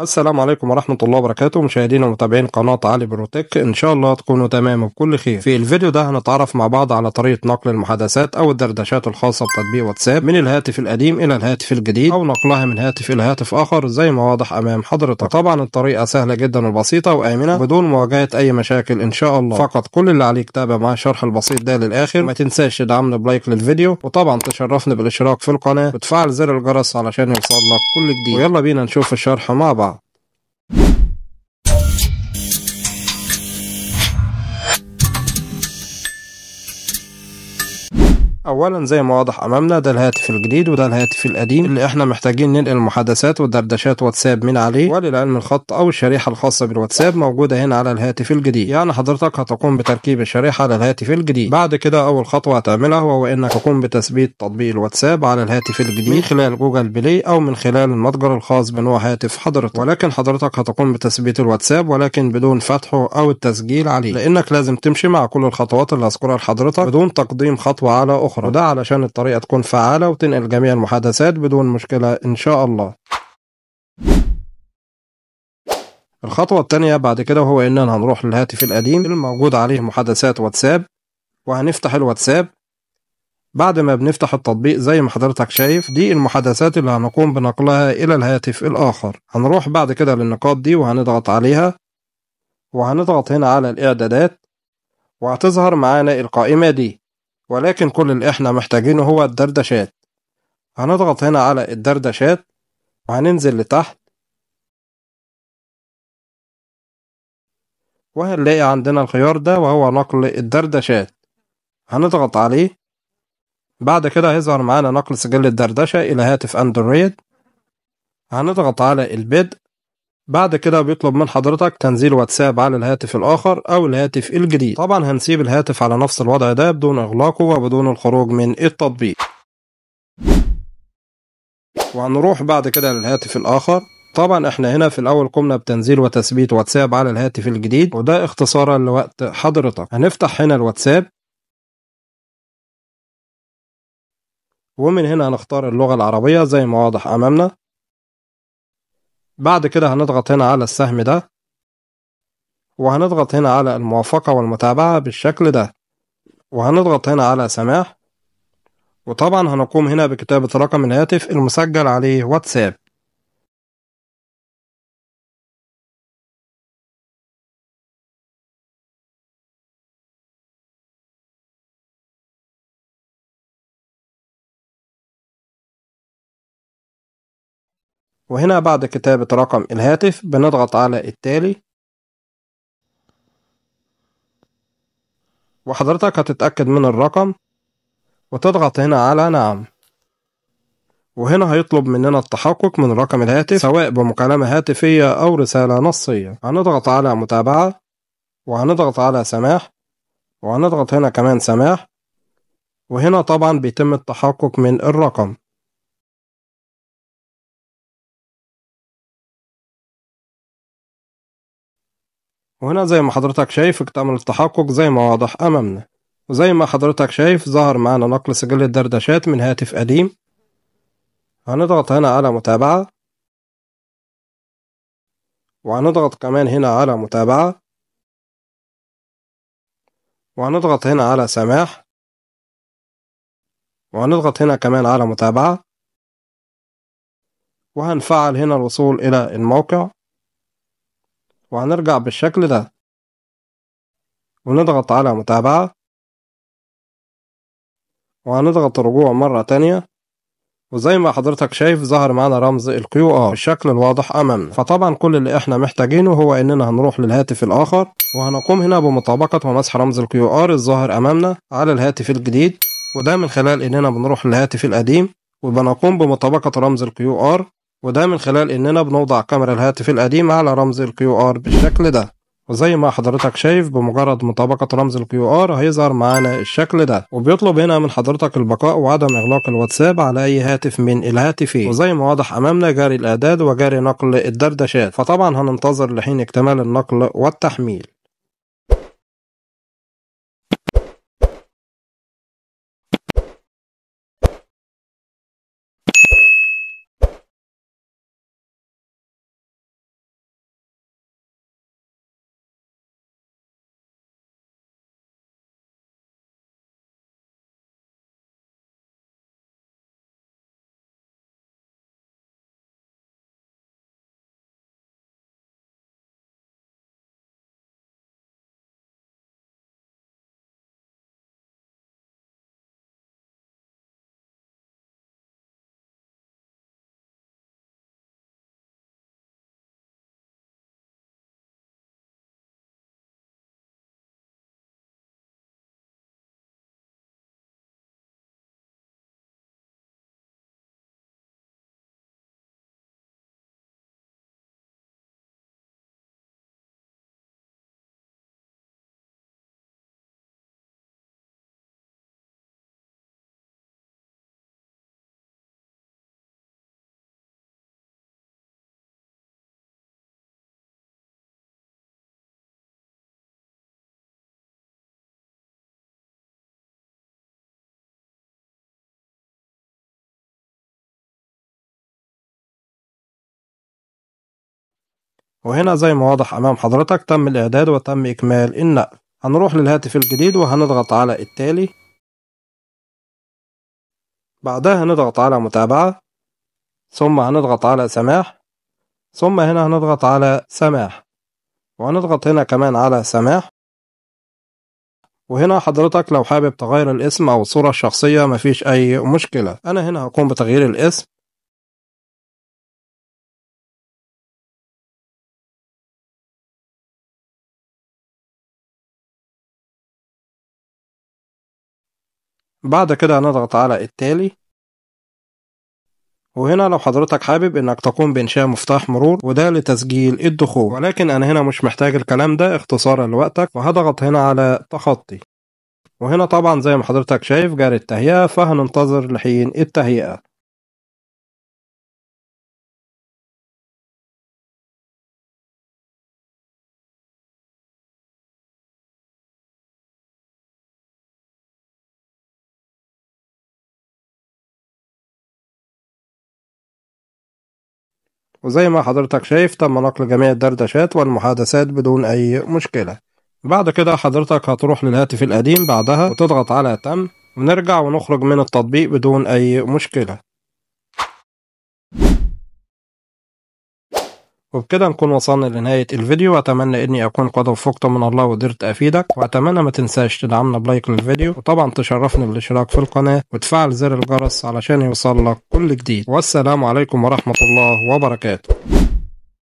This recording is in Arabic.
السلام عليكم ورحمة الله وبركاته مشاهدينا ومتابعين قناة علي بروتك إن شاء الله تكونوا تمام بكل خير في الفيديو ده هنتعرف مع بعض على طريقة نقل المحادثات أو الدردشات الخاصة بتطبيق واتساب من الهاتف القديم إلى الهاتف الجديد أو نقلها من هاتف إلى هاتف آخر زي ما واضح أمام حضرتك طبعا الطريقة سهلة جدا وبسيطة وآمنة بدون مواجهة أي مشاكل إن شاء الله فقط كل اللي عليك تابع مع الشرح البسيط ده للآخر ما تنساش تدعمنا بلايك للفيديو وطبعا تشرفنا بالاشتراك في القناة وتفعل زر الجرس علشان يوصل لك كل جديد ويلا بينا نشوف الشرح مع بعض اولا زي ما واضح امامنا ده الهاتف الجديد وده الهاتف القديم اللي احنا محتاجين ننقل المحادثات ودردشات واتساب من عليه وللعلم الخط او الشريحه الخاصه بالواتساب موجوده هنا على الهاتف الجديد يعني حضرتك هتقوم بتركيب الشريحه على الهاتف الجديد بعد كده اول خطوه هتعملها وهو انك تقوم بتثبيت تطبيق الواتساب على الهاتف الجديد من خلال جوجل بلاي او من خلال المتجر الخاص بنوع هاتف حضرتك ولكن حضرتك هتقوم بتثبيت الواتساب ولكن بدون فتحه او التسجيل عليه لانك لازم تمشي مع كل الخطوات اللي هذكرها لحضرتك بدون تقديم خطوه على أخرى أخرى وده علشان الطريقة تكون فعالة وتنقل جميع المحادثات بدون مشكلة إن شاء الله الخطوة التانية بعد كده هو إننا هنروح للهاتف القديم الموجود عليه محادثات واتساب وهنفتح الواتساب بعد ما بنفتح التطبيق زي ما حضرتك شايف دي المحادثات اللي هنقوم بنقلها إلى الهاتف الآخر هنروح بعد كده للنقاط دي وهنضغط عليها وهنضغط هنا على الإعدادات وهتظهر معانا القائمة دي ولكن كل اللي احنا محتاجينه هو الدردشات هنضغط هنا على الدردشات وهننزل لتحت وهنلاقي عندنا الخيار ده وهو نقل الدردشات هنضغط عليه بعد كده هيظهر معانا نقل سجل الدردشة إلى هاتف أندرويد هنضغط على البدء بعد كده بيطلب من حضرتك تنزيل واتساب على الهاتف الآخر أو الهاتف الجديد طبعا هنسيب الهاتف على نفس الوضع ده بدون إغلاقه وبدون الخروج من التطبيق وهنروح بعد كده للهاتف الآخر طبعا احنا هنا في الاول قمنا بتنزيل وتثبيت واتساب على الهاتف الجديد وده اختصارا لوقت حضرتك هنفتح هنا الواتساب ومن هنا هنختار اللغة العربية زي ما واضح امامنا بعد كده هنضغط هنا على السهم ده وهنضغط هنا على الموافقة والمتابعة بالشكل ده وهنضغط هنا على سماح وطبعا هنقوم هنا بكتابة رقم الهاتف المسجل عليه واتساب وهنا بعد كتابة رقم الهاتف بنضغط على التالي وحضرتك هتتأكد من الرقم وتضغط هنا على نعم وهنا هيطلب مننا التحقق من رقم الهاتف سواء بمكالمة هاتفية أو رسالة نصية هنضغط على متابعة وهنضغط على سماح وهنضغط هنا كمان سماح وهنا طبعا بيتم التحقق من الرقم وهنا زي ما حضرتك شايف اكتمل التحقق زي ما واضح أمامنا وزي ما حضرتك شايف ظهر معانا نقل سجل الدردشات من هاتف قديم هنضغط هنا على متابعة وهنضغط كمان هنا على متابعة وهنضغط هنا على سماح وهنضغط هنا كمان على متابعة وهنفعل هنا الوصول إلى الموقع وهنرجع بالشكل ده ونضغط على متابعة وهنضغط رجوع مرة تانية وزي ما حضرتك شايف ظهر معانا رمز ال QR بالشكل الواضح أمامنا فطبعا كل اللي احنا محتاجينه هو إننا هنروح للهاتف الآخر وهنقوم هنا بمطابقة ومسح رمز ال QR الظاهر أمامنا على الهاتف الجديد وده من خلال إننا بنروح للهاتف القديم وبنقوم بمطابقة رمز ال QR وده من خلال اننا بنوضع كاميرا الهاتف القديم على رمز الكيو QR بالشكل ده وزي ما حضرتك شايف بمجرد مطابقة رمز الكيو QR هيظهر معانا الشكل ده وبيطلب هنا من حضرتك البقاء وعدم إغلاق الواتساب على أي هاتف من الهاتفين وزي ما واضح أمامنا جاري الإعداد وجاري نقل الدردشات فطبعا هننتظر لحين اكتمال النقل والتحميل وهنا زي ما واضح أمام حضرتك تم الإعداد وتم إكمال النقل هنروح للهاتف الجديد وهنضغط على التالي بعدها هنضغط على متابعة ثم هنضغط على سماح ثم هنا هنضغط على سماح وهنضغط هنا كمان على سماح وهنا حضرتك لو حابب تغير الاسم أو الصورة الشخصية مفيش أي مشكلة أنا هنا هقوم بتغيير الاسم بعد كده هنضغط على التالي وهنا لو حضرتك حابب انك تقوم بانشاء مفتاح مرور وده لتسجيل الدخول ولكن انا هنا مش محتاج الكلام ده اختصارا لوقتك وهضغط هنا على تخطي وهنا طبعا زي ما حضرتك شايف جاري التهيئة فهننتظر لحين التهيئة وزي ما حضرتك شايف تم نقل جميع الدردشات والمحادثات بدون أي مشكلة بعد كده حضرتك هتروح للهاتف القديم بعدها وتضغط على تم ونرجع ونخرج من التطبيق بدون أي مشكلة وبكده نكون وصلنا لنهاية الفيديو وأتمنى إني أكون قد وفقت من الله وقدرت أفيدك وأتمنى ما تنساش تدعمنا بلايك للفيديو وطبعا تشرفني بالاشتراك في القناة وتفعل زر الجرس علشان يوصلك كل جديد والسلام عليكم ورحمة الله وبركاته